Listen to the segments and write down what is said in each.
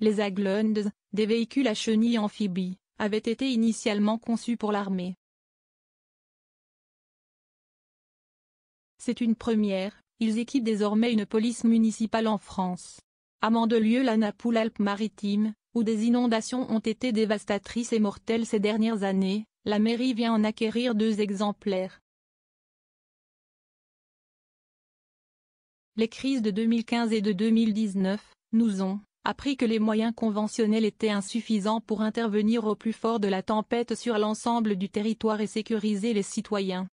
Les aglondes », des véhicules à chenilles amphibies, avaient été initialement conçus pour l'armée. C'est une première, ils équipent désormais une police municipale en France. À Mandelieu la Napoule-Alpes-Maritime, où des inondations ont été dévastatrices et mortelles ces dernières années, la mairie vient en acquérir deux exemplaires. Les crises de 2015 et de 2019, nous ont, appris que les moyens conventionnels étaient insuffisants pour intervenir au plus fort de la tempête sur l'ensemble du territoire et sécuriser les citoyens.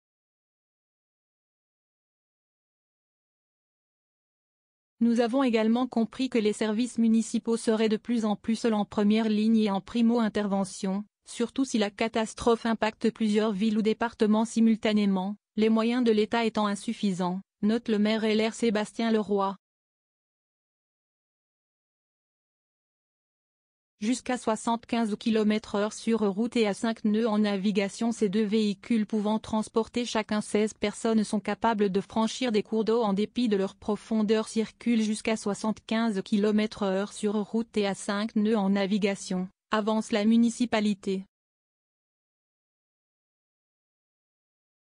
Nous avons également compris que les services municipaux seraient de plus en plus seuls en première ligne et en primo-intervention, surtout si la catastrophe impacte plusieurs villes ou départements simultanément, les moyens de l'État étant insuffisants, note le maire LR Sébastien Leroy. jusqu'à 75 km h sur route et à 5 nœuds en navigation. Ces deux véhicules pouvant transporter chacun 16 personnes sont capables de franchir des cours d'eau en dépit de leur profondeur circulent jusqu'à 75 km h sur route et à 5 nœuds en navigation, avance la municipalité.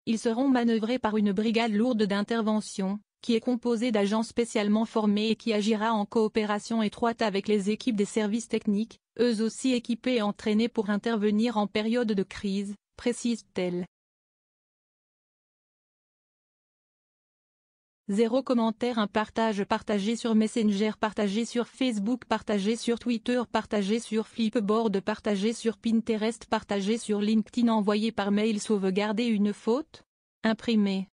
Ils seront manœuvrés par une brigade lourde d'intervention, qui est composée d'agents spécialement formés et qui agira en coopération étroite avec les équipes des services techniques, eux aussi équipés et entraînés pour intervenir en période de crise, précise-t-elle. Zéro commentaire Un partage partagé sur Messenger partagé sur Facebook partagé sur Twitter partagé sur Flipboard partagé sur Pinterest partagé sur LinkedIn envoyé par mail sauvegarder une faute Imprimé